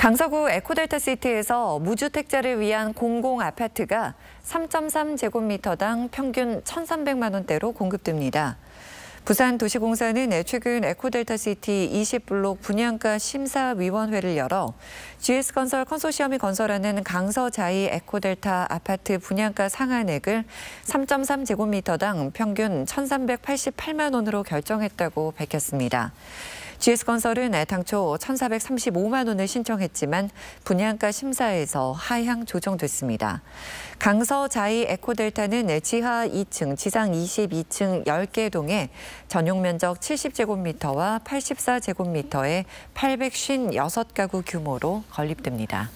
강서구 에코델타시티에서 무주택자를 위한 공공아파트가 3.3제곱미터당 평균 1,300만 원대로 공급됩니다. 부산도시공사는 최근 에코델타시티 20블록 분양가 심사위원회를 열어 GS건설 컨소시엄이 건설하는 강서자이 에코델타 아파트 분양가 상한액을 3.3제곱미터당 평균 1,388만 원으로 결정했다고 밝혔습니다. GS건설은 당초 1,435만 원을 신청했지만 분양가 심사에서 하향 조정됐습니다. 강서자이 에코델타는 지하 2층, 지상 22층 10개 동에 전용 면적 70제곱미터와 84제곱미터의 856가구 규모로 건립됩니다.